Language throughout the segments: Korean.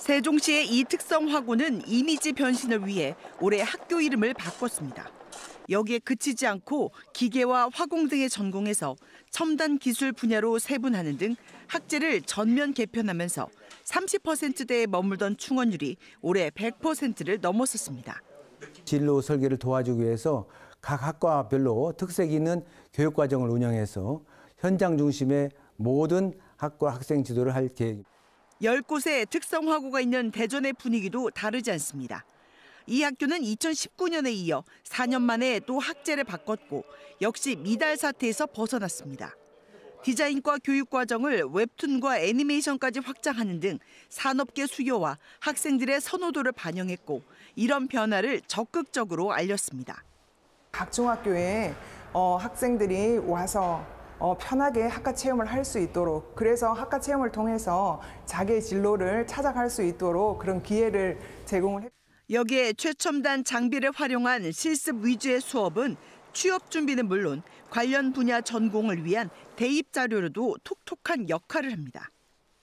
세종시의 이 특성 화구는 이미지 변신을 위해 올해 학교 이름을 바꿨습니다. 여기에 그치지 않고 기계와 화공 등의 전공에서 첨단 기술 분야로 세분하는 등 학제를 전면 개편하면서 30%대에 머물던 충원율이 올해 100%를 넘었었습니다. 진로 설계를 도와주기 위해서 각 학과별로 특색 있는 교육 과정을 운영해서 현장 중심의 모든 학과 학생 지도를 할 계획입니다. 10곳의 특성화고가 있는 대전의 분위기도 다르지 않습니다. 이 학교는 2019년에 이어 4년 만에 또 학제를 바꿨고 역시 미달 사태에서 벗어났습니다. 디자인과 교육 과정을 웹툰과 애니메이션까지 확장하는 등 산업계 수요와 학생들의 선호도를 반영했고 이런 변화를 적극적으로 알렸습니다. 각 중학교에 어, 학생들이 와서 어, 편하게 학과 체험을 할 수 있도록 그래서 학과 체험을 통해서 자기의 진로를 찾아갈 수 있도록 그런 기회를 제공을 했. 여기에 최첨단 장비를 활용한 실습 위주의 수업은 취업 준비는 물론 관련 분야 전공을 위한 대입 자료로도 톡톡한 역할을 합니다.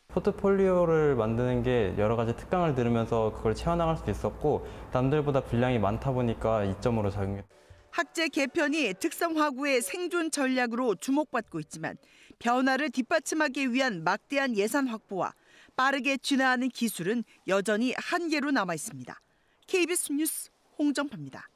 포트폴리오를 만드는 게 여러 가지 특강을 들으면서 그걸 채워나갈 수 있었고 남들보다 분량이 많다 보니까 이점으로 작용했다. 학제 개편이 특성화구의 생존 전략으로 주목받고 있지만 변화를 뒷받침하기 위한 막대한 예산 확보와 빠르게 진화하는 기술은 여전히 한계로 남아 있습니다. KBS 뉴스 홍정파입니다.